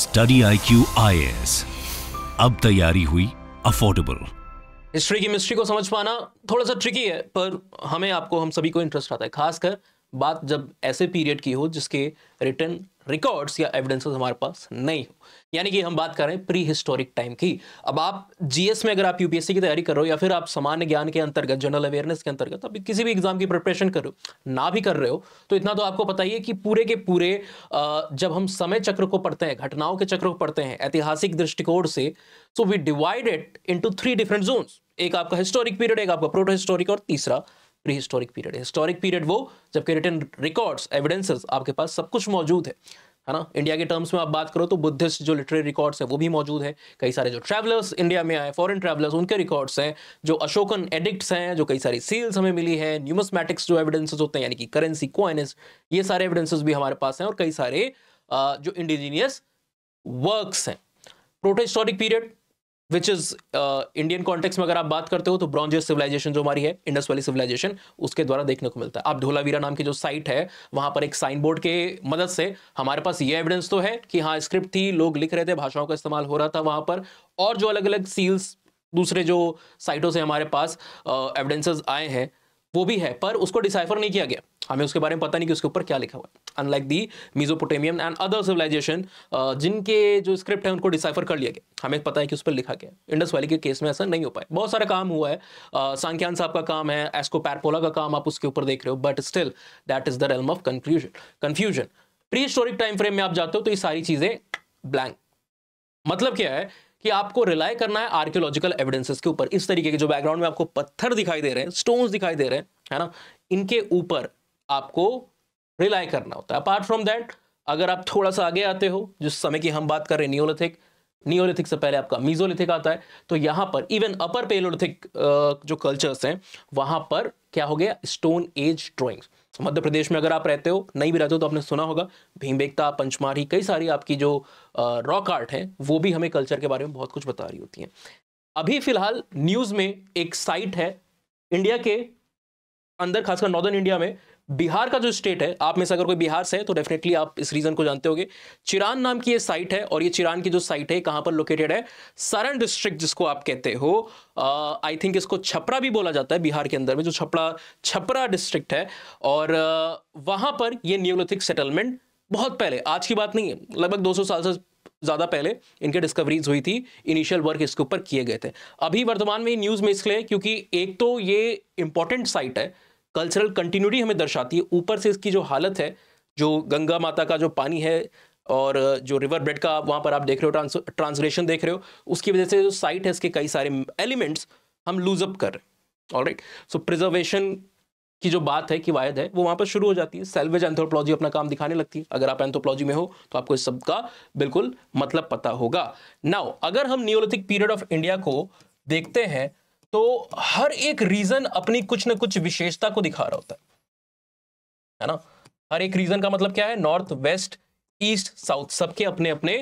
Study I Q आई अब तैयारी हुई अफोर्डेबल हिस्ट्री की मिस्ट्री को समझ पाना थोड़ा सा ट्रिकी है पर हमें आपको हम सभी को इंटरेस्ट आता है खासकर बात जब ऐसे पीरियड की हो जिसके रिटर्न रिकॉर्ड्स या एविडेंसेस हमारे पास नहीं हो यानी कि हम बात कर रहे हैं प्री हिस्टोरिक टाइम की अब आप जीएस में अगर आप यूपीएससी की तैयारी कर रहे हो या फिर आप सामान्य ज्ञान के अंतर्गत जनरल अवेयरनेस के अंतर्गत अभी किसी भी एग्जाम की प्रिपरेशन कर रहे हो ना भी कर रहे हो तो इतना तो आपको पता ही है कि पूरे के पूरे जब हम समय चक्र को पढ़ते हैं घटनाओं के चक्र को पढ़ते हैं ऐतिहासिक दृष्टिकोण से so we divided into three different zone एक आपका हिस्टोरिक पीरियड एक आपका प्रोटो हिस्टोरिक और तीसरा pre historic period historic period वो जबकि रिटर्न रिकॉर्ड्स एविडेंसेस आपके पास सब कुछ मौजूद है है ना इंडिया के टर्म्स में आप बात करो तो बुद्धिस्ट जो लिटरेरी रिकॉर्ड्स है वो भी मौजूद है कई सारे जो ट्रैवलर्स इंडिया में आए फॉरेन ट्रैवलर्स उनके रिकॉर्ड्स हैं जो अशोकन एडिक्ट्स हैं जो कई सारी सील्स हमें मिली है न्यूमस्मैटिक्स जो एविडेंसेस होते हैं यानी कि करेंसी कोइनस ये सारे एविडेंसेस भी हमारे पास हैं और कई सारे जो इंडिजीनियस वर्क्स हैं protohistoric period which is Indian context में अगर आप बात करते हो तो ब्रॉन्ज सिविलाइजेशन जो हमारी है इंडस वैली सिविलाइजेशन उसके द्वारा देखने को मिलता है आप ढोलावीरा नाम की जो साइट है वहां पर एक साइन बोर्ड के मदद से हमारे पास ये एविडेंस तो है कि हाँ स्क्रिप्ट थी लोग लिख रहे थे भाषाओं का इस्तेमाल हो रहा था वहां पर और जो अलग अलग सील्स दूसरे जो साइटों से हमारे पास एविडेंसेस uh, आए हैं वो भी है पर उसको डिसाइफर नहीं किया गया हमें उसके बारे में पता नहीं कि उसके ऊपर क्या लिखा हुआ है unlike the Mesopotamian and other civilisation जिनके जो स्क्रिप्ट है उनको डिसाइफर कर लिया गया हमें पता है कि उस पर लिखा गया इंडस वैली के केस में ऐसा नहीं हो पाया बहुत सारा काम हुआ है सांख्यान साहब का काम है एस्को पैरपोला का काम आप उसके ऊपर देख रहे हो but still that is the realm of confusion confusion pre historic time frame में आप जाते हो तो ये सारी चीजें ब्लैंक मतलब क्या है कि आपको रिलाई करना है आर्कियोलॉजिकल एविडेंसेस के ऊपर इस तरीके के जो बैकग्राउंड में आपको पत्थर दिखाई दे रहे हैं स्टोन्स दिखाई दे रहे हैं है ना इनके ऊपर आपको रिलाय करना होता है अपार्ट फ्रॉम दैट अगर आप थोड़ा सा आगे आते हो जिस समय की हम बात कर रहे हैं नियोलिथिक नियोलिथिक से पहले आपका मीजोलिथिक आता है तो यहाँ पर इवन अपर पेलोलिथिक जो कल्चर्स हैं वहाँ पर क्या हो गया stone age drawings Madhya Pradesh में अगर आप रहते हो नहीं भी रहते हो तो आपने सुना होगा भीमबेगता पंचमारी कई सारी आपकी जो रॉक आर्ट है वो भी हमें कल्चर के बारे में बहुत कुछ बता रही होती हैं अभी फिलहाल न्यूज़ में एक साइट है इंडिया के अंदर खासकर नॉर्दर्न इंडिया में बिहार का जो स्टेट है आप में से अगर कोई बिहार से है तो डेफिनेटली आप इस रीजन को जानते होंगे चिरान नाम की ये साइट है और ये चिरान की जो साइट है कहां पर लोकेटेड है सरन डिस्ट्रिक्ट जिसको आप कहते हो आई थिंक इसको छपरा भी बोला जाता है बिहार के अंदर में जो छपरा छपरा डिस्ट्रिक्ट है और uh, वहाँ पर ये न्यूलिथिक सेटलमेंट बहुत पहले आज की बात नहीं है लगभग 200 साल से ज़्यादा पहले इनके डिस्कवरीज हुई थी इनिशियल वर्क इसके ऊपर किए गए थे अभी वर्तमान में न्यूज़ में इसलिए क्योंकि एक तो ये इम्पॉर्टेंट साइट है कल्चरल कंटिन्यूटी हमें दर्शाती है ऊपर से इसकी जो हालत है जो गंगा माता का जो पानी है और जो रिवर बेड का वहाँ पर आप देख रहे हो ट्रांस ट्रांसलेशन देख रहे हो उसकी वजह से जो साइट है इसके कई सारे एलिमेंट्स हम लूजअप कर रहे ऑल राइट सो प्रिजर्वेशन की जो बात है कि वायद है वो वहाँ पर शुरू हो जाती है सेल्वेज एंथ्रोपोलॉजी अपना काम दिखाने लगती है अगर आप एंथ्रोपोलॉजी में हो तो आपको इस सबका का बिल्कुल मतलब पता होगा नाउ अगर हम न्योलिथिक पीरियड ऑफ इंडिया को देखते हैं तो हर एक रीजन अपनी कुछ ना कुछ विशेषता को दिखा रहा होता है है ना हर एक रीजन का मतलब क्या है नॉर्थ वेस्ट ईस्ट साउथ सबके अपने अपने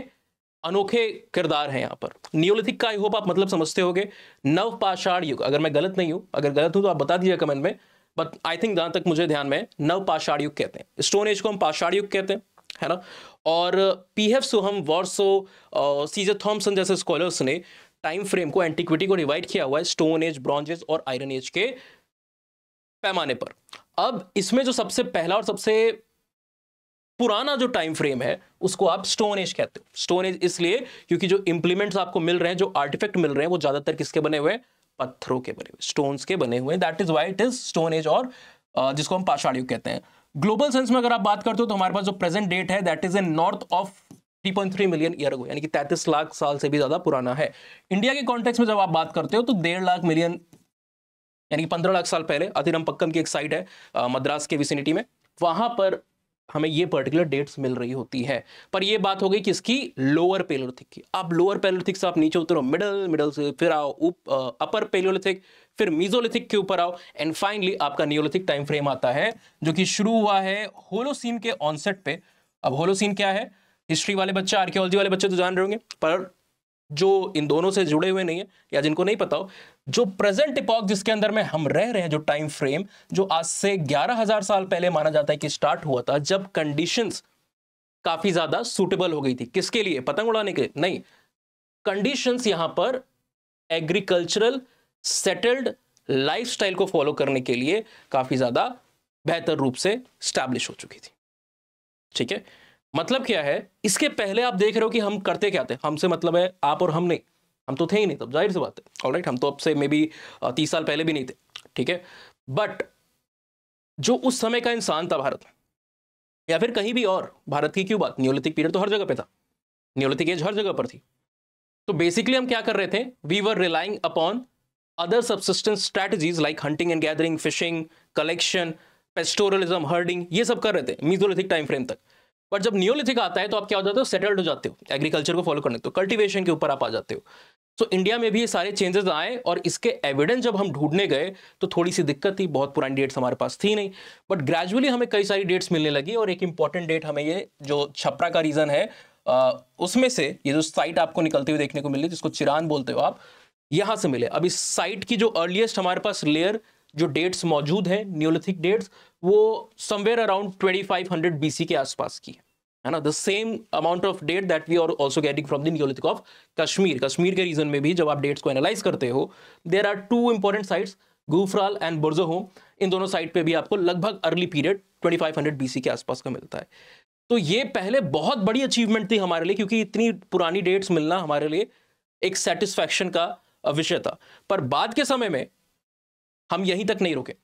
अनोखे किरदार हैं यहाँ पर नियोलिथिक का आई होप आप मतलब समझते होगे नव पाषाण युग अगर मैं गलत नहीं हूं अगर गलत हूं तो आप बता दीजिए कमेंट में बट आई थिंक जहां तक मुझे ध्यान में नव पाषाण युग कहते हैं स्टोन एज को हम पाषाण युग कहते हैं है ना और पी एफ सोहम वॉर्सो सीजे थॉम्सन जैसे स्कॉलर्स ने टाइम फ्रेम को एंटीक्विटी को डिवाइड किया हुआ है स्टोन एज ब्रॉन्ज एज और आयरन एज के पैमाने पर अब इसमें जो सबसे पहला और सबसे पुराना जो टाइम फ्रेम है उसको आप स्टोन एज कहते हो स्टोन एज इसलिए क्योंकि जो इंप्लीमेंट्स आपको मिल रहे हैं जो आर्टिफेक्ट मिल रहे हैं वो ज्यादातर किसके बने हुए पत्थरों के बने हुए स्टोन्स के बने हुए that is why it is stone age और जिसको हम पाषाण कहते हैं ग्लोबल सेंस में अगर आप बात करते हो तो हमारे पास जो प्रेजेंट डेट है that is in north of 3.3 million year ago यानी कि 33 लाख साल से भी ज़्यादा पुराना है इंडिया के कॉन्टेक्स में जब आप बात करते हो तो डेढ़ लाख मिलियन यानी कि पंद्रह लाख साल पहले अधिरम पक्कम की एक साइट है आ, मद्रास के विसिनिटी में वहां पर हमें ये पर्टिकुलर डेट्स मिल रही होती है पर ये बात हो गई किसकी लोअर पेलोलिथिक की आप लोअर पेलोलिथिक से आप नीचे उतरो मिडल मिडल से फिर आओ उप आ, अपर पेलोलिथिक फिर मीजोलिथिक के ऊपर आओ एंड फाइनली आपका नियोलिथिक टाइम फ्रेम आता है जो कि शुरू हुआ है होलोसीन के ऑनसेट पे अब होलोसीन क्या है हिस्ट्री वाले बच्चे आर्कियोलॉजी वाले बच्चे तो जान रहे होंगे पर जो इन दोनों से जुड़े हुए नहीं है या जिनको नहीं पता हो जो प्रेजेंट इपॉक जिसके अंदर में हम रह रहे हैं जो टाइम फ्रेम जो आज से ग्यारह हजार साल पहले माना जाता है कि स्टार्ट हुआ था जब कंडीशंस काफी ज्यादा सूटेबल हो गई थी किसके लिए पतंग उड़ाने के लिए नहीं कंडीशंस यहां पर एग्रीकल्चरल सेटल्ड लाइफस्टाइल को फॉलो करने के लिए काफी ज्यादा बेहतर रूप से स्टैब्लिश हो चुकी थी ठीक है मतलब क्या है इसके पहले आप देख रहे हो कि हम करते क्या थे हमसे मतलब है आप और हम नहीं हम तो थे ही नहीं तब जाहिर सी बात है राइट हम तो अब से मे बी तीस साल पहले भी नहीं थे ठीक है बट जो उस समय का इंसान था भारत या फिर कहीं भी और भारत की क्यों बात न्योलिथिक पीरियड तो हर जगह पे था न्योलिथिक एज हर जगह पर थी तो बेसिकली हम क्या कर रहे थे we were relying upon other subsistence strategies like hunting and gathering fishing collection pastoralism herding ये सब कर रहे थे मीजोलिथिक टाइम फ्रेम तक बट जब न्योलिथिक आता है तो आप क्या हो जाते हो सेटल्ड हो जाते हो एग्रीकल्चर को फॉलो करने तो कल्टिवेशन के ऊपर आप आ जाते हो सो so, इंडिया में भी ये सारे चेंजेस आए और इसके एविडेंस जब हम ढूंढने गए तो थोड़ी सी दिक्कत थी बहुत पुरानी डेट्स हमारे पास थी नहीं बट ग्रेजुअली हमें कई सारी डेट्स मिलने लगी और एक इंपॉर्टेंट डेट हमें ये जो छपरा का रीजन है आ, उसमें से ये जो साइट आपको निकलते हुए देखने को मिली जिसको चिरान बोलते हो आप यहां से मिले अब इस साइट की जो अर्लिएस्ट हमारे पास लेयर जो डेट्स मौजूद हैं न्योलिथिक डेट्स वो समवेयर अराउंड 2500 बीसी के आसपास की है है ना the same amount of date that we are also getting from the neolithic of Kashmir Kashmir के रीजन में भी जब आप डेट्स को एनालाइज करते हो there are two important sites Gufkral and Burzahom इन दोनों साइट पे भी आपको लगभग अर्ली पीरियड 2500 बीसी के आसपास का मिलता है तो ये पहले बहुत बड़ी अचीवमेंट थी हमारे लिए क्योंकि इतनी पुरानी डेट्स मिलना हमारे लिए एक सेटिस्फैक्शन का विषय था पर बाद के समय में हम यहीं तक नहीं रुके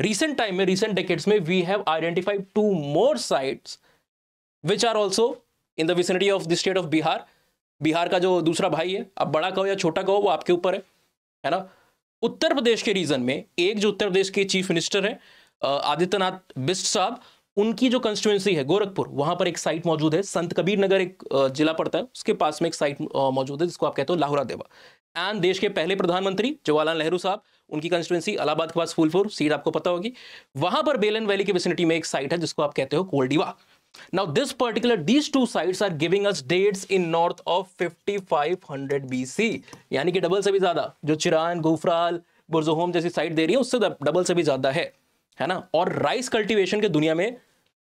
रिसेंट टाइम में रिसेंट डेकेट्स में we have identified two more sites which are also in the vicinity of the state of Bihar का जो दूसरा भाई है आप बड़ा कहो या छोटा कहो वो आपके ऊपर है है ना उत्तर प्रदेश के रीजन में एक जो उत्तर प्रदेश के चीफ मिनिस्टर हैं आदित्यनाथ बिस्ट साहब उनकी जो कंस्टिट्यूंसी है गोरखपुर वहां पर एक साइट मौजूद है संत कबीर नगर एक जिला पड़ता है उसके पास में एक साइट मौजूद है जिसको आप कहते हो लाहौरा देवा एंड देश के पहले प्रधानमंत्री जवाहरलाल नेहरू साहब उनकी कंस्टिट्युएंसी अलाहाबाद के पास फूलपुर सीट आपको पता होगी वहां पर बेलन वैली की विसिनिटी में एक साइट है जिसको आप कहते हो कोल्डिवा Now this particular, these two sites are giving us dates in north of 5500 BC. यानी कि डबल से भी ज्यादा जो चिरान गुफराल बुरजोहोम जैसी साइट दे रही है उससे डबल से भी ज्यादा है है ना और राइस कल्टिवेशन के दुनिया में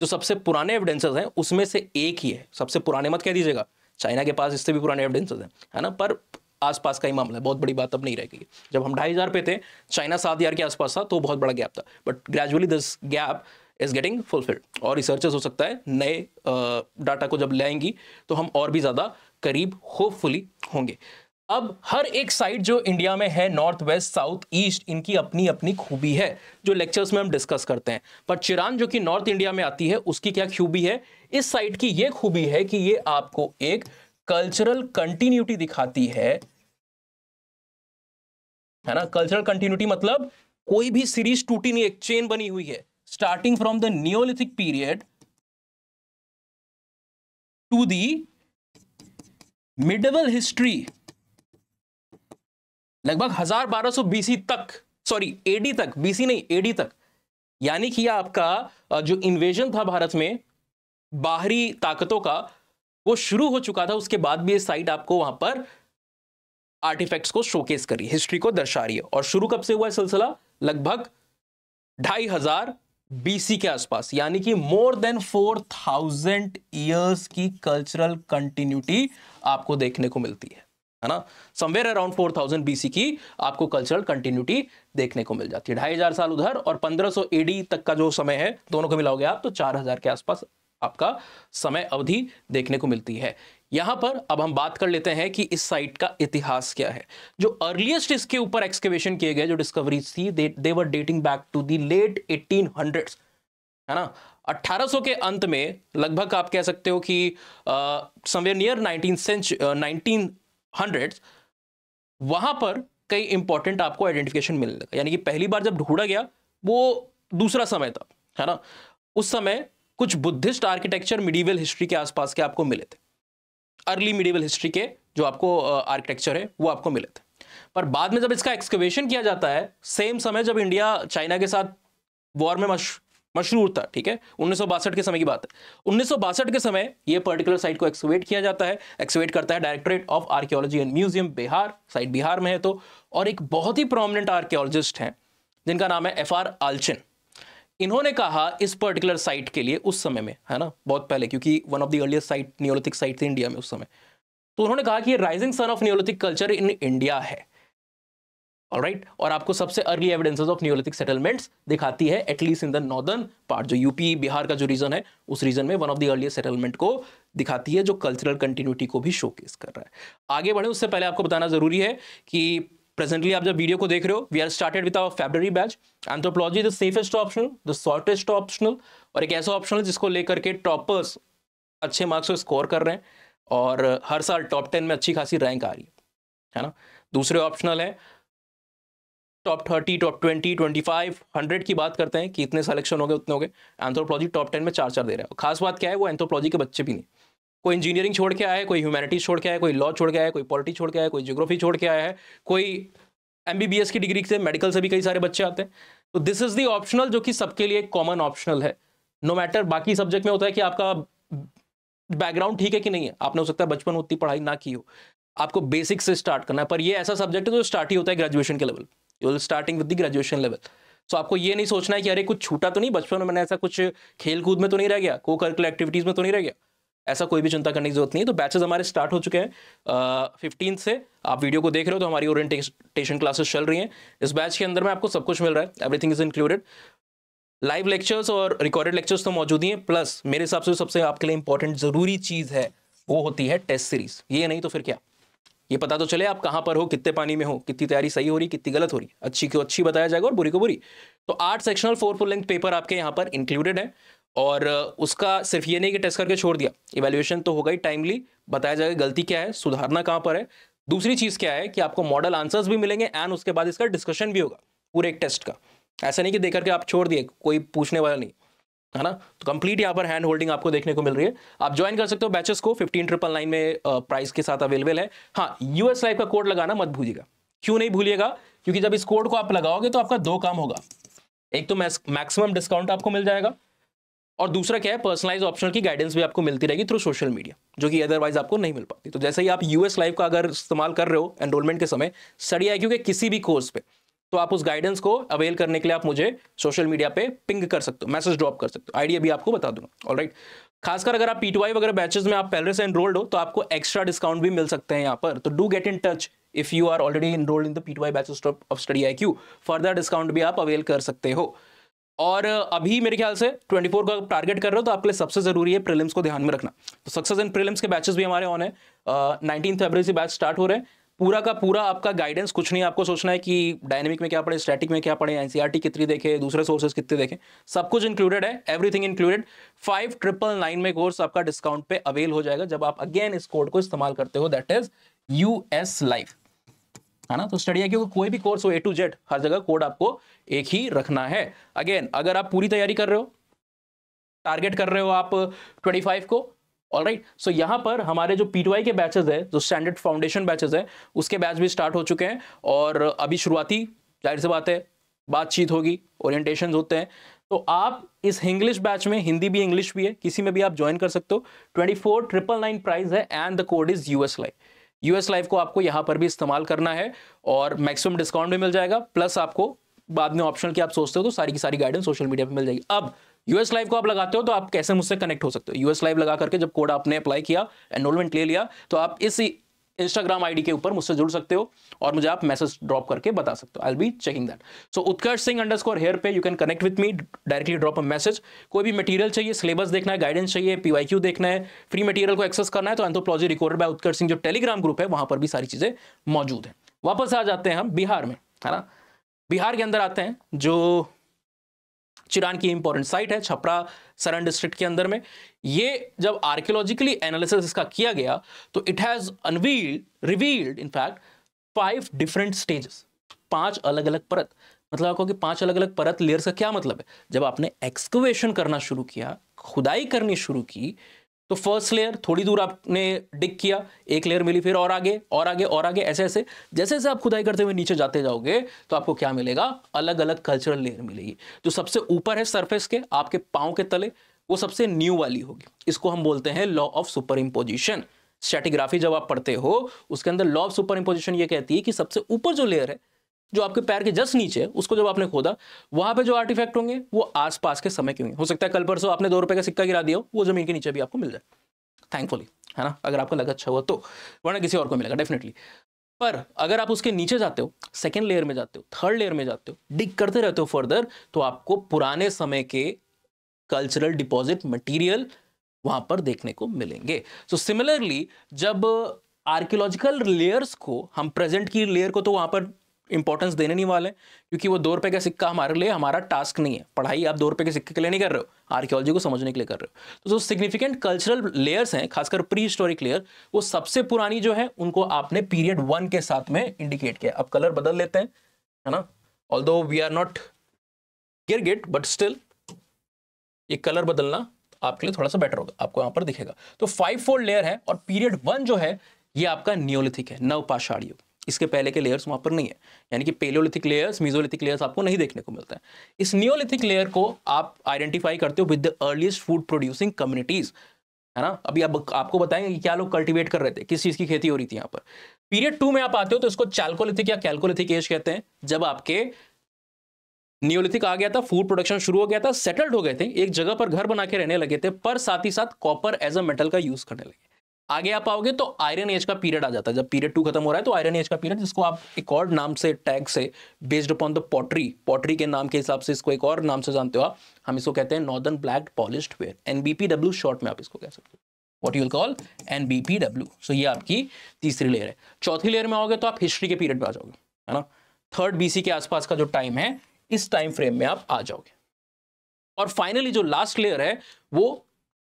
जो सबसे पुराने एविडेंसेस हैं उसमें से एक ही है सबसे पुराने मत कह दीजिएगा चाइना के पास इससे भी पुराने एविडेंसेस हैं है ना पर आसपास का ही मामला है बहुत बड़ी बात अब नहीं रह गई जब हम ढाई हज़ार पे थे चाइना सात हज़ार के आसपास था तो बहुत बड़ा गैप था but gradually this gap is getting fulfilled और रिसर्चेस हो सकता है नए डाटा को जब लाएंगी तो हम और भी ज़्यादा करीब होपफुली होंगे अब हर एक साइड जो इंडिया में है नॉर्थ वेस्ट साउथ ईस्ट इनकी अपनी अपनी खूबी है जो लेक्चर्स में हम डिस्कस करते हैं पर चिरान जो कि नॉर्थ इंडिया में आती है उसकी क्या खूबी है इस साइड की ये खूबी है कि ये आपको एक कल्चरल कंटिन्यूटी दिखाती है है ना कल्चरल कंटिन्यूटी मतलब कोई भी सीरीज टूटी नहीं एक चेन बनी हुई है starting from the neolithic period to the medieval history लगभग हजार बारह सौ बीसी तक सॉरी एडी तक बीसी नहीं एडी तक यानी कि आपका जो इन्वेजन था भारत में बाहरी ताकतों का वो शुरू हो चुका था उसके बाद भी ये साइट आपको वहां पर आर्टिफैक्ट्स को शोकेस करी हिस्ट्री को दर्शा रही है और शुरू कब से हुआ है सिलसिला लगभग ढाई हजार बीसी के आसपास यानी कि more than four thousand years की कल्चरल कंटिन्यूटी आपको देखने को मिलती है है ना somewhere around four thousand BC की आपको कल्चरल कंटिन्यूटी देखने को मिल जाती है ढाई हजार साल उधर और पंद्रह सौ एडी तक का जो समय है दोनों को मिलाओगे आप तो चार हजार के आसपास आपका समय अवधि देखने को मिलती है यहां पर अब हम बात कर लेते हैं कि इस साइट का इतिहास क्या है जो अर्लीस्ट इसके ऊपर एक्सकेवेशन किए गए जो डिस्कवरी थी they were dating back to the late eighteen है ना 1800 के अंत में लगभग आप कह सकते हो कि समवेयर नियर नाइनटीन सेंच नाइनटीन वहां पर कई इंपॉर्टेंट आपको आइडेंटिफिकेशन मिलने लगा यानी कि पहली बार जब ढूंढा गया वो दूसरा समय था है ना उस समय कुछ बुद्धिस्ट आर्किटेक्चर मिडीवल हिस्ट्री के आसपास के आपको मिले थे अर्ली मिडीवल हिस्ट्री के जो आपको आर्किटेक्चर है वो आपको मिले थे पर बाद में जब इसका एक्सकवेशन किया जाता है सेम समय जब इंडिया चाइना के साथ वॉर में मश, था ठीक है उन्नीस के समय की बात है उन्नीस के समय ये पर्टिकुलर साइट को एक्सकवेट किया जाता है एक्सकवेट करता है directorate of archaeology and museum Bihar site Bihar में है तो और एक बहुत ही प्रोमिनेंट आर्कियोलॉजिस्ट हैं जिनका नाम है एफ आर आलचिन इन्होंने कहा इस पर्टिकुलर साइट के लिए उस समय में है ना बहुत पहले क्योंकि one of the earliest site neolithic site थी इंडिया में उस समय तो उन्होंने कहा कि rising sun of neolithic culture in India है राइट right? और आपको सबसे early evidences of neolithic settlements दिखाती है at least in the northern part जो यूपी बिहार का जो रीजन है उस रीजन में one of the earliest settlement को दिखाती है जो कल्चरल कंटिन्यूटी को भी शोकेस कर रहा है आगे बढ़े उससे पहले आपको बताना जरूरी है कि प्रेजेंटली आप जब वीडियो को देख रहे हो we are started with our February batch anthropology the safest option the shortest optional और एक ऐसा ऑप्शन है जिसको लेकर के टॉपर्स अच्छे मार्क्स को स्कोर कर रहे हैं और हर साल टॉप टेन में अच्छी खासी रैंक आ रही है है ना दूसरे ऑप्शनल है top thirty top twenty twenty five hundred की बात करते हैं कि इतने सेलेक्शन हो गए उतने हो गए एंथ्रोपोलॉजी टॉप टेन में चार चार दे रहे हैं खास बात क्या है वो एंथ्रोपोलॉजी के बच्चे भी नहीं कोई इंजीनियरिंग छोड़ के आया है कोई ह्यूमैनिटीज छोड़ के आया है कोई लॉ छोड़ के आया है कोई पॉलिटी छोड़ के आया है कोई जोग्राफी छोड़ के आया है कोई एम की डिग्री से मेडिकल से भी कई सारे बच्चे आते हैं तो दिस इज दी ऑप्शनल जो कि सबके लिए कॉमन ऑप्शनल है नो no मैटर बाकी सब्जेक्ट में होता है कि आपका बैकग्राउंड ठीक है कि नहीं है आपने हो सकता है बचपन उतनी पढ़ाई ना की हो आपको बेसिक से स्टार्ट करना है पर ये ऐसा सब्जेक्ट है जो स्टार्ट ही होता है ग्रेजुएशन के level you will starting with the graduation level so आपको ये नहीं सोचना है कि अरे कुछ छूटा तो नहीं बचपन में मैंने ऐसा कुछ खेल कूद में तो नहीं रह गया को करिकुलर एक्टिविटीज में तो नहीं रह गया ऐसा कोई भी चिंता करने की जरूरत नहीं है तो बैचेज हमारे स्टार्ट हो चुके हैं फिफ्टीन से आप वीडियो को देख रहे हो तो हमारी ओरिएंटेशन क्लासेस चल रही हैं इस बैच के अंदर में आपको सब कुछ मिल रहा है everything is included live lectures और रिकॉर्डेड लेक्चर्स तो मौजूद ही हैं प्लस मेरे हिसाब से सबसे आपके लिए इंपॉर्टेंट ज़रूरी चीज़ है वो होती है टेस्ट सीरीज ये नहीं तो फिर क्या ये पता तो चले आप कहाँ पर हो कितने पानी में हो कितनी तैयारी सही हो रही कितनी गलत हो रही अच्छी को अच्छी बताया जाएगा और बुरी को बुरी तो आठ sectional four full length paper आपके यहाँ पर इंक्लूडेड है और उसका सिर्फ ये नहीं कि टेस्ट करके छोड़ दिया इवेल्युएशन तो होगा ही टाइमली बताया जाएगा गलती क्या है सुधारना कहाँ पर है दूसरी चीज़ क्या है कि आपको मॉडल आंसर्स भी मिलेंगे एंड उसके बाद इसका डिस्कशन भी होगा पूरे एक टेस्ट का ऐसा नहीं कि देख करके आप छोड़ दिए कोई पूछने वाला नहीं है ना तो कंप्लीट यहाँ पर हैंड होल्डिंग आपको देखने को मिल रही है आप ज्वाइन कर सकते हो बैचेस को फिफ्टीन ट्रिपल नाइन में प्राइस के साथ अवेलेबल है हाँ यूएस लाइफ का कोड लगाना मत भूलिएगा क्यों नहीं भूलिएगा क्योंकि जब इस कोड को आप लगाओगे तो आपका दो काम होगा एक तो मैक्सिमम डिस्काउंट आपको मिल जाएगा और दूसरा क्या है पर्सनलाइज ऑप्शन की गाइडेंस भी आपको मिलती रहेगी थ्रू सोशल मीडिया जो कि अदरवाइज आपको नहीं मिल पाती तो जैसे ही आप यूएस लाइव का अगर इस्तेमाल कर रहे हो एनरोलमेंट के समय सड़िया आई के किसी भी कोर्स पे तो आप उस गाइडेंस को अवेल करने के लिए आप मुझे सोशल मीडिया पे पिंग कर सकते हो मैसेज ड्रॉप कर सकते हो आइडिया भी आपको बता दूंगा ऑल राइट खासकर अगर आप पीटीवाई वगैरह बैचेस में आप पहले से एनरोल्ड हो तो आपको एक्स्ट्रा डिस्काउंट भी मिल सकते हैं यहाँ पर तो do get in touch if you are already enrolled in the I batches of study I Q further discount भी आप अवेल कर सकते हो और अभी मेरे ख्याल से 24 का टारगेट कर रहे हो तो आपके लिए सबसे जरूरी है प्रीलिम्स को ध्यान में रखना तो सक्सेस इन प्रीलिम्स के बैचेस भी हमारे ऑन है नाइनटीन फेबरी से बैच स्टार्ट हो रहे हैं पूरा का पूरा आपका गाइडेंस कुछ नहीं आपको सोचना है कि डायनेमिक में क्या पढ़े स्टैटिक में क्या पढ़े एनसीईआरटी e कितनी देखे दूसरे सोर्सेज कितने देखे सब कुछ इंक्लूडेड है everything included five triple nine में कोर्स आपका डिस्काउंट पे अवेल हो जाएगा जब आप अगेन इस कोड को इस्तेमाल करते हो that is U S life है ना तो स्टडी है क्योंकि कोई भी कोर्स हो ए टू जेड हर जगह कोड आपको एक ही रखना है अगेन अगर आप पूरी तैयारी कर रहे हो टारगेट कर रहे हो आप ट्वेंटी फाइव को ऑल राइट सो यहाँ पर हमारे जो पी के बैचेज है जो स्टैंडर्ड फाउंडेशन बैचेज है उसके बैच भी स्टार्ट हो चुके हैं और अभी शुरुआती जाहिर सी बात है बातचीत होगी ओरिएंटेशन होते हैं तो आप इस इंग्लिश बैच में हिंदी भी इंग्लिश भी है किसी में भी आप ज्वाइन कर सकते हो twenty four triple nine price है and the code is US like US life को आपको यहां पर भी इस्तेमाल करना है और मैक्सिमम डिस्काउंट भी मिल जाएगा प्लस आपको बाद में ऑप्शन की आप सोचते हो तो सारी की सारी गाइडेंस सोशल मीडिया पर मिल जाएगी अब यूएस लाइव को आप लगाते हो तो आप कैसे मुझसे कनेक्ट हो सकते हो यूएस लाइव लगा करके जब कोड आपने अप्लाई किया एनरोलमेंट ले लिया तो आप इस इंस्टाग्राम आईडी के ऊपर मुझसे जुड़ सकते हो और मुझे आप मैसेज ड्रॉप करके बता सकते हो I be checking that so Utkarsh Singh underscore here पे you can connect with me directly drop a message कोई भी मटीरियल चाहिए सिलेबस देखना है गाइडेंस चाहिए पी क्यू देखना है फ्री मटीरियल को एक्सेस करना है तो anthropology record by Utkarsh Singh जो टेलीग्राम ग्रुप है वहां पर भी सारी चीजें मौजूद है वापस आ जाते हैं हम बिहार में है ना बिहार के अंदर आते हैं जो चिरान की इंपॉर्टेंट साइट है छपरा सरन डिस्ट्रिक्ट के अंदर में ये जब आर्कियोलॉजिकली एनालिसिस इसका किया गया तो it has unveiled revealed in fact five different stages पांच अलग अलग परत मतलब आपको कि पांच अलग अलग परत लेयर्स का क्या मतलब है जब आपने एक्सकवेशन करना शुरू किया खुदाई करनी शुरू की तो फर्स्ट लेयर थोड़ी दूर आपने डिक किया एक लेयर मिली फिर और आगे और आगे और आगे ऐसे ऐसे जैसे जैसे आप खुदाई करते हुए नीचे जाते जाओगे तो आपको क्या मिलेगा अलग अलग कल्चरल लेयर मिलेगी जो सबसे ऊपर है सरफेस के आपके पाँव के तले वो सबसे न्यू वाली होगी इसको हम बोलते हैं law of superimposition stratigraphy जब आप पढ़ते हो उसके अंदर लॉ ऑफ सुपर इम्पोजिशन ये कहती है कि सबसे ऊपर जो लेयर है जो आपके पैर के जस्ट नीचे है उसको जब आपने खोदा वहां पे जो आर्टिफैक्ट होंगे वो आसपास के समय के होंगे हो सकता है कल परसों आपने दो रुपए का सिक्का गिरा दिया हो वो जमीन के नीचे भी आपको मिल जाए थैंकफुली है ना अगर आपका लग अच्छा हुआ तो वरना किसी और को मिलेगा डेफिनेटली पर अगर आप उसके नीचे जाते हो सेकेंड लेयर में जाते हो थर्ड लेयर में जाते हो डिग करते रहते हो फर्दर तो आपको पुराने समय के कल्चरल डिपॉजिट मटीरियल वहां पर देखने को मिलेंगे सो सिमिलरली जब आर्कियोलॉजिकल लेयर्स को हम प्रेजेंट की लेयर को तो वहां पर इंपॉर्टेंस देने नहीं वाले क्योंकि वो दो रुपए का सिक्का हमारे लिए हमारा टास्क नहीं है पढ़ाई आप दो रुपए के सिक्के के लिए नहीं कर रहे हो आर्कियोलॉजी को समझने के लिए कर रहे हो तो जो सिग्निफिकेंट कल्चरल लेयर्स हैं खासकर प्री हिस्टोरिक लेयर वो सबसे पुरानी जो है उनको आपने पीरियड वन के साथ में इंडिकेट किया अब कलर बदल लेते हैं है ना although we are not गिर गिट बट स्टिल ये कलर बदलना आपके लिए थोड़ा सा बेटर होगा आपको यहाँ पर दिखेगा तो फाइव फोल्ड लेयर है और पीरियड वन जो है ये आपका नियोलिथिक है नवपाषाण युग इसके पहले के लेयर्स वहाँ पर नहीं है यानी कि पेलोलिथिक लेयर्स मीजोलिथिक लेयर्स आपको नहीं देखने को मिलता है इस नियोलिथिक लेयर को आप आइडेंटिफाई करते हो with the earliest food producing communities है ना अभी आप आपको बताएंगे कि क्या लोग कल्टीवेट कर रहे थे किस चीज़ की खेती हो रही थी यहाँ पर पीरियड टू में आप आते हो तो इसको चैलकोलिथिक या कैलकोलिथिक एज कहते हैं जब आपके न्योलिथिक आ गया था फूड प्रोडक्शन शुरू हो गया था सेटल्ड हो गए थे एक जगह पर घर बना के रहने लगे थे पर साथ ही साथ कॉपर एज अ मेटल का यूज करने लगे आगे आप आओगे तो आयरन एज का पीरियड आ जाता है जब पीरियड टू खत्म हो रहा है तो आयरन एज का पीरियड जिसको आप एक और नाम से टैग से based upon the pottery pottery के नाम के हिसाब से इसको एक और नाम से जानते हो आप हम इसको कहते हैं northern black polished ware N short में आप इसको कह सकते हो what you'll call N B P W so ये आपकी तीसरी लेयर है चौथी लेयर में आओगे तो आप हिस्ट्री के पीरियड में आ जाओगे है ना थर्ड बी के आसपास का जो टाइम है इस टाइम फ्रेम में आप आ जाओगे और फाइनली जो लास्ट लेयर है वो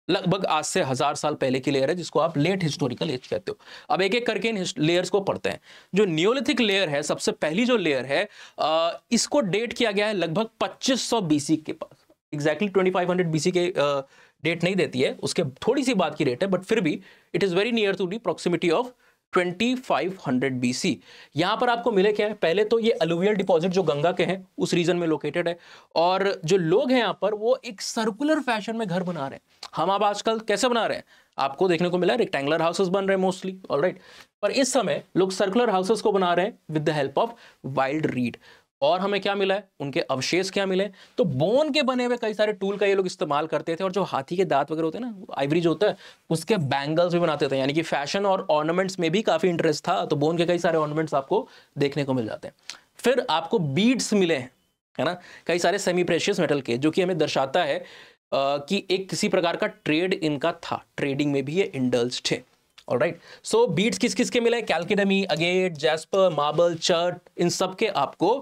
लगभग आज से हजार साल पहले की लेयर है जिसको आप लेट हिस्टोरिकल एज कहते हो अब एक एक करके इन लेयर्स को पढ़ते हैं जो न्योलिथिक लेयर है सबसे पहली जो लेयर है इसको डेट किया गया है लगभग 2500 बीसी के पास एग्जैक्टली exactly 2500 बीसी के डेट नहीं देती है उसके थोड़ी सी बात की डेट है बट फिर भी it is very near to the proximity of 2500 BC यहां पर आपको मिले क्या है पहले तो ये अलुवियल डिपॉजिट जो गंगा के हैं उस रीजन में लोकेटेड है और जो लोग हैं यहाँ पर वो एक सर्कुलर फैशन में घर बना रहे हैं हम आप आजकल कैसे बना रहे हैं आपको देखने को मिला है रेक्टेंगुलर हाउसेस बन रहे हैं मोस्टली ऑलराइट पर इस समय लोग सर्कुलर हाउसेस को बना रहे हैं with the help of wild reed और हमें क्या मिला है उनके अवशेष क्या मिले तो बोन के बने हुए कई सारे टूल का ये लोग इस्तेमाल करते थे और जो हाथी के दांत वगैरह होते हैं ना आइवरी जो होता है उसके बैंगल्स भी बनाते थे यानी कि फैशन और ऑर्नामेंट्स में भी काफ़ी इंटरेस्ट था तो बोन के कई सारे ऑर्नामेंट्स आपको देखने को मिल जाते हैं फिर आपको बीड्स मिले हैं है ना कई सारे सेमी प्रेशियस मेटल के जो कि हमें दर्शाता है कि एक किसी प्रकार का ट्रेड इनका था ट्रेडिंग में भी ये इंडल्स थे ऑल राइट सो बीट्स किस किस के मिले chalcedony agate jasper marble chert इन सब के आपको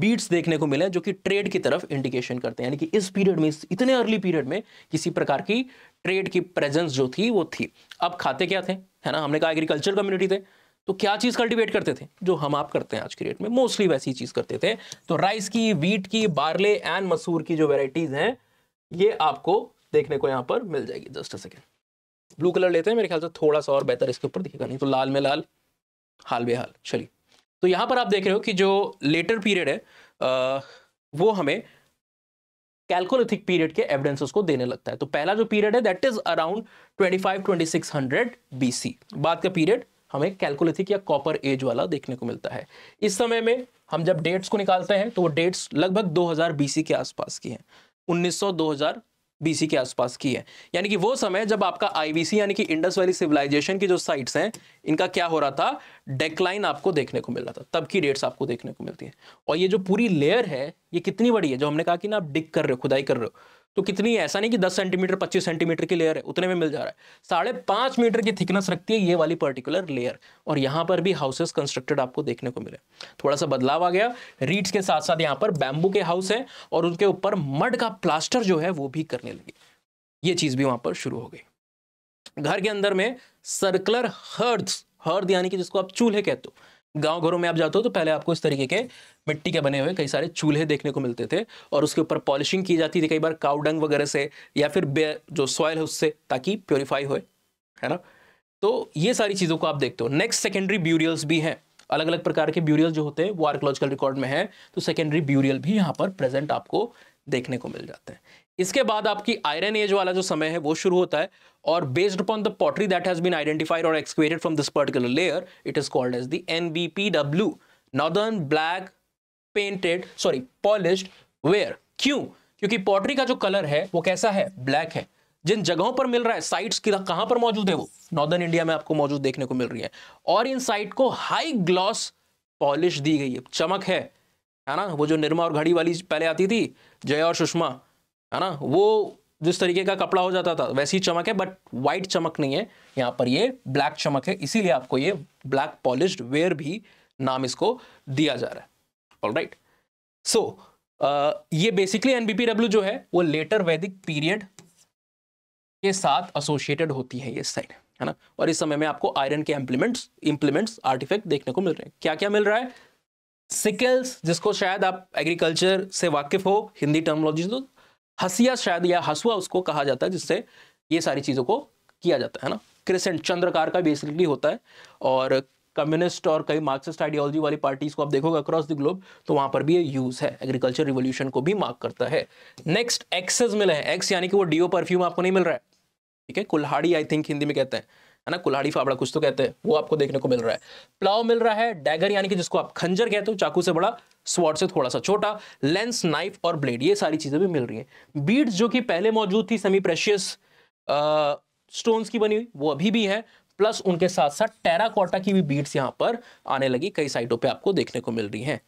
बीट्स देखने को मिले जो कि ट्रेड की तरफ इंडिकेशन करते हैं यानी कि इस पीरियड में इतने अर्ली पीरियड में किसी प्रकार की ट्रेड की प्रेजेंस जो थी वो थी अब खाते क्या थे है ना हमने कहा एग्रीकल्चर कम्युनिटी थे तो क्या चीज़ कल्टीवेट करते थे जो हम आप करते हैं आज की डेट में मोस्टली वैसी चीज़ करते थे तो राइस की वीट की बार्ले एंड मसूर की जो वेराइटीज़ हैं ये आपको देखने को यहाँ पर मिल जाएगी just a second blue colour लेते हैं मेरे ख्याल से थोड़ा सा और बेहतर इसके ऊपर दिखेगा नहीं तो लाल में लाल हाल बेहाल चलिए तो यहां पर आप देख रहे हो कि जो लेटर पीरियड है आ, वो हमें कैलकोलिथिक पीरियड के एविडेंसेस को देने लगता है तो पहला जो पीरियड है दैट इज अराउंड 25 2600 बीसी बाद का पीरियड हमें कैलकोलिथिक या कॉपर एज वाला देखने को मिलता है इस समय में हम जब डेट्स को निकालते हैं तो वो डेट्स लगभग 2000 बीसी के आसपास की हैं 1900 2000 बीसी के आसपास की है यानी कि वो समय जब आपका आईवीसी यानी कि इंडस वैली सिविलाइजेशन की जो साइट्स हैं इनका क्या हो रहा था डेक्लाइन आपको देखने को मिल रहा था तब की डेट्स आपको देखने को मिलती है और ये जो पूरी लेयर है ये कितनी बड़ी है जो हमने कहा कि ना आप डिग कर रहे हो खुदाई कर रहे हो तो कितनी ऐसा नहीं कि 10 सेंटीमीटर 25 सेंटीमीटर की लेयर है उतने में मिल जा रहा है साढ़े पांच मीटर की थिकनेस रखती है ये वाली पर्टिकुलर लेयर और यहां पर भी हाउसेस कंस्ट्रक्टेड आपको देखने को मिले थोड़ा सा बदलाव आ गया रीट्स के साथ साथ यहाँ पर बैम्बू के हाउस है और उनके ऊपर मड का प्लास्टर जो है वो भी करने लगी ये चीज़ भी वहां पर शुरू हो गई घर के अंदर में सर्कुलर हर्द हर्द यानी कि जिसको आप चूल्हे कहते हो गांव घरों में आप जाते हो तो पहले आपको इस तरीके के मिट्टी के बने हुए कई सारे चूल्हे देखने को मिलते थे और उसके ऊपर पॉलिशिंग की जाती थी कई बार काउडंग वगैरह से या फिर जो सॉयल है उससे ताकि प्योरीफाई होए है ना तो ये सारी चीज़ों को आप देखते हो नेक्स्ट सेकेंडरी ब्यूरियल्स भी हैं अलग अलग प्रकार के ब्यूरियल जो होते हैं वो आर्कोलॉजिकल रिकॉर्ड में है तो सेकेंडरी ब्यूरियल भी यहाँ पर प्रेजेंट आपको देखने को मिल जाते हैं इसके बाद आपकी आयरन एज वाला जो समय है वो शुरू होता है और based upon the pottery that has been identified और excavated from this particular layer it is called as the N B P W northern black painted sorry polish ware क्यों क्योंकि पॉटरी का जो कलर है वो कैसा है ब्लैक है जिन जगहों पर मिल रहा है साइट्स की कहां पर मौजूद है वो नॉर्दर्न इंडिया में आपको मौजूद देखने को मिल रही है और इन साइट को हाई ग्लॉस पॉलिश दी गई है चमक है है ना वो जो निर्मा और घड़ी वाली पहले आती थी जय और सुषमा है ना वो जिस तरीके का कपड़ा हो जाता था वैसी चमक है बट व्हाइट चमक नहीं है यहाँ पर ये ब्लैक चमक है इसीलिए आपको ये ब्लैक पॉलिश वेयर भी नाम इसको दिया जा रहा है ऑल राइट सो ये बेसिकली एनबीपीडब्ल्यू जो है वो लेटर वैदिक पीरियड के साथ एसोसिएटेड होती है ये साइड है ना और इस समय में आपको आयरन के इम्प्लीमेंट्स इंप्लीमेंट आर्टिफेक्ट देखने को मिल रहे हैं क्या क्या मिल रहा है सिकल्स जिसको शायद आप एग्रीकल्चर से वाकिफ हो हिंदी टर्मोलॉजी तो हसिया शायद या हसुआ उसको कहा जाता है जिससे ये सारी चीज़ों को किया जाता है ना क्रिसेंट चंद्रकार का बेसिकली होता है और कम्युनिस्ट और कई मार्क्सिस्ट आइडियोलॉजी वाली पार्टीज को आप देखोगे अक्रॉस द ग्लोब तो वहां पर भी ये यूज है एग्रीकल्चर रिवोल्यूशन को भी मार्क करता है नेक्स्ट एक्सेस मिले हैं एक्स यानी कि वो डीओ परफ्यूम आपको नहीं मिल रहा है ठीक है कुल्हाड़ी आई थिंक हिंदी में कहते हैं है ना कुल्हाड़ी फावड़ा कुछ तो कहते हैं वो आपको देखने को मिल रहा है प्लाव मिल रहा है डैगर यानी कि जिसको आप खंजर कहते हो चाकू से बड़ा स्वॉट से थोड़ा सा छोटा लेंस नाइफ और ब्लेड ये सारी चीज़ें भी मिल रही है बीड्स जो कि पहले मौजूद थी सेमी प्रेशियस स्टोन्स की बनी हुई वो अभी भी है प्लस उनके साथ साथ टेराकोटा की भी बीड्स यहाँ पर आने लगी कई साइटों पे आपको देखने को मिल रही हैं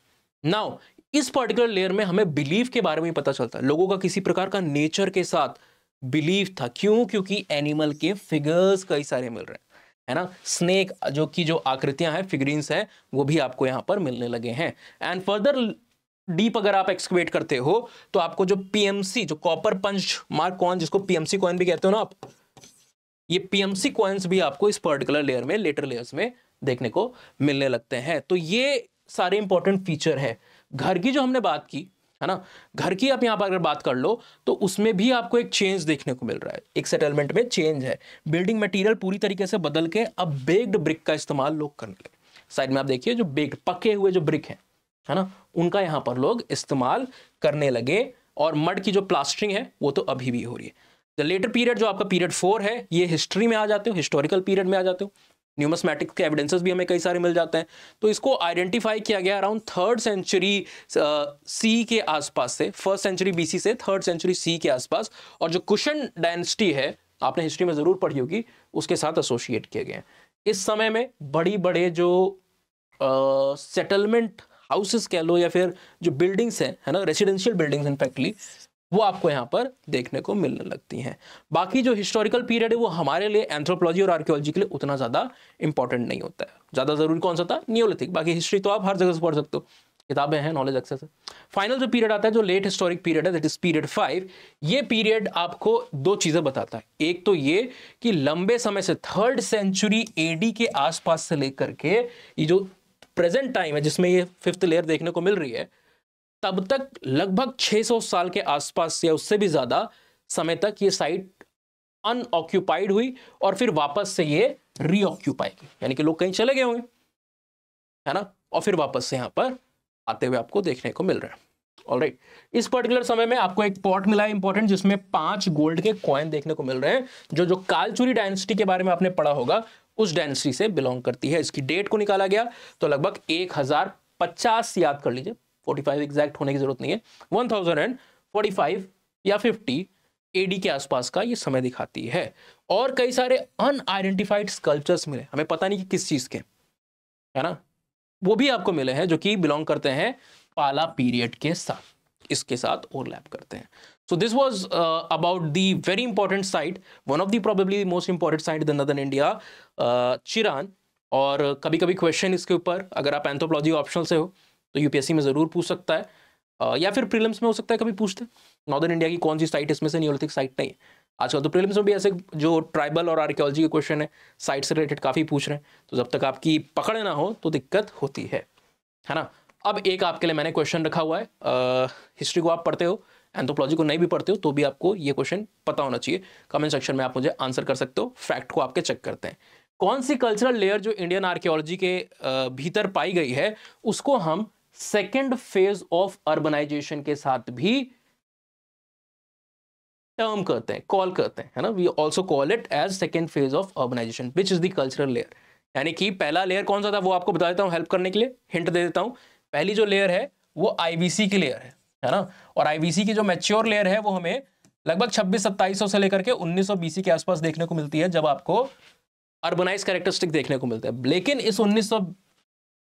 नाउ इस पर्टिकुलर लेयर में हमें बिलीव के बारे में पता चलता है लोगों का किसी प्रकार का नेचर के साथ बिलीव था क्यों क्योंकि एनिमल के फिगर्स कई सारे मिल रहे हैं है ना स्नेक जो कि जो आकृतियां हैं फिगरीन्स हैं वो भी आपको यहाँ पर मिलने लगे हैं एंड फर्दर डीप अगर आप एक्सक्वेट करते हो तो आपको जो पीएमसी जो कॉपर पंच मार्क कॉइन जिसको पीएमसी कॉइन भी कहते हो ना आप ये पीएमसी कॉइन्स भी आपको इस पर्टिकुलर लेयर में लेटर लेयर्स में देखने को मिलने लगते हैं तो ये सारे इंपॉर्टेंट फीचर है घर की जो हमने बात की है ना घर की आप यहाँ पर अगर बात कर लो तो उसमें भी आपको एक चेंज देखने को मिल रहा है एक सेटलमेंट में चेंज है बिल्डिंग मटेरियल पूरी तरीके से बदल के अब बेग्ड ब्रिक का इस्तेमाल लोग करने लगे साइड में आप देखिए जो बेग्ड पके हुए जो ब्रिक हैं है ना उनका यहाँ पर लोग इस्तेमाल करने लगे और मड की जो प्लास्टरिंग है वो तो अभी भी हो रही है द लेटर पीरियड जो आपका पीरियड फोर है ये हिस्ट्री में आ जाते हो हिस्टोरिकल पीरियड में आ जाते हो न्यूमसमेटिक्स के एविडेंसेस भी हमें कई सारे मिल जाते हैं तो इसको आइडेंटिफाई किया गया अराउंड थर्ड सेंचुरी सी के आसपास से फर्स्ट सेंचुरी बीसी से थर्ड सेंचुरी सी के आसपास और जो कुशन डायनेस्टी है आपने हिस्ट्री में ज़रूर पढ़ी होगी उसके साथ एसोशिएट किए गए हैं इस समय में बड़ी बड़े जो सेटलमेंट uh, हाउसेस कह लो या फिर जो बिल्डिंग्स हैं है ना रेसिडेंशियल बिल्डिंग्स इनफैक्टली वो आपको यहाँ पर देखने को मिलने लगती हैं बाकी जो हिस्टोरिकल पीरियड है वो हमारे लिए एंथ्रोपोलॉजी और आर्कियोलॉजी के लिए उतना ज़्यादा इंपॉर्टेंट नहीं होता है ज़्यादा ज़रूरी कौन सा था नियोलिथिक बाकी हिस्ट्री तो आप हर जगह से पढ़ सकते हो किताबें हैं नॉलेज एक्सेस है फाइनल जो पीरियड आता है जो लेट हिस्टोरिक पीरियड है दैट इज पीरियड फाइव ये पीरियड आपको दो चीज़ें बताता है एक तो ये कि लंबे समय से थर्ड सेंचुरी एडी के आसपास से लेकर के ये जो प्रेजेंट टाइम है जिसमें ये फिफ्थ लेयर देखने को मिल रही है तब तक लगभग 600 साल के आसपास या उससे भी ज़्यादा समय तक ये साइट अनऑक्यूपाइड हुई और फिर वापस से ये रीऑक्यूपाई की यानी कि लोग कहीं चले गए होंगे है ना और फिर वापस से यहां पर आते हुए आपको देखने को मिल रहा है ऑल right. इस पर्टिकुलर समय में आपको एक पॉट मिला है इंपॉर्टेंट जिसमें पांच गोल्ड के कॉइन देखने को मिल रहे हैं जो जो कालचूरी डायनेस्टी के बारे में आपने पढ़ा होगा उस डायनेस्टी से बिलोंग करती है इसकी डेट को निकाला गया तो लगभग एक हजार पचास याद कर लीजिए 45 एग्जैक्ट होने की जरूरत नहीं है 1045 या 50 एडी के आसपास का ये समय दिखाती है और कई सारे अनआइडेंटिफाइड स्कल्पचर्स मिले हमें पता नहीं कि किस चीज़ के है ना वो भी आपको मिले हैं जो कि बिलोंग करते हैं पाला पीरियड के साथ इसके साथ ओवरलैप करते हैं so this was about the very important site one of the probably most important site in northern India Chirand और कभी कभी क्वेश्चन इसके ऊपर अगर आप एंथोपोलॉजी ऑप्शनल से हो तो यूपीएससी में ज़रूर पूछ सकता है या फिर प्रीलिम्स में हो सकता है कभी पूछते नॉर्दर्न इंडिया की कौन सी साइट इसमें से नियोलिथिक साइट नहीं है आजकल तो प्रीलिम्स में भी ऐसे जो ट्राइबल और आर्कियोलॉजी के क्वेश्चन है साइट से रिलेटेड काफ़ी पूछ रहे हैं तो जब तक आपकी पकड़ ना हो तो दिक्कत होती है है ना अब एक आपके लिए मैंने क्वेश्चन रखा हुआ है हिस्ट्री को आप पढ़ते हो एंथ्रोपोलॉजी को नहीं भी पढ़ते हो तो भी आपको ये क्वेश्चन पता होना चाहिए कमेंट सेक्शन में आप मुझे आंसर कर सकते हो फैक्ट को आपके चेक करते हैं कौन सी कल्चरल लेयर जो इंडियन आर्कियोलॉजी के भीतर पाई गई है उसको हम सेकेंड फेज ऑफ अर्बनाइजेशन के साथ भी टर्म करते हैं कॉल करते हैं है ना we also call it as second phase of urbanisation which is the cultural layer यानी कि पहला लेयर कौन सा था वो आपको बता देता हूँ हेल्प करने के लिए हिंट दे देता हूँ पहली जो लेयर है वो आईवीसी की लेयर है है ना और आईवीसी की जो मेच्योर लेयर है वो हमें लगभग छब्बीस सत्ताईस से लेकर के उन्नीस बीसी के आसपास देखने को मिलती है जब आपको अर्बनाइज कैरेक्टरिस्टिक देखने को मिलता है लेकिन इस उन्नीस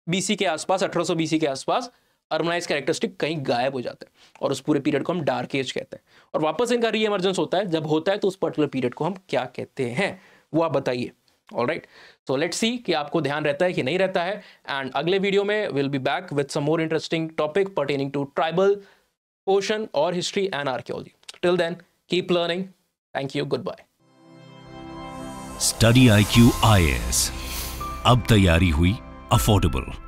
बीसी के आसपास अठारह सौ बीसी के आसपास अर्बनाइज कैरेक्टरिस्टिक कहीं गायब हो जाते हैं और उस पूरे पीरियड को हम डार्क एज कहते हैं और वापस इनका री एमरजेंस होता है जब होता है तो उस पर्टिकुलर पीरियड को हम क्या कहते हैं वो आप बताइए all right so let see कि आपको ध्यान रहता है कि नहीं रहता है एंड अगले वीडियो में will be back with some more interesting topic pertaining to tribal ocean और history and archaeology till then keep learning thank you good bye study I Q I S अब तैयारी हुई affordable.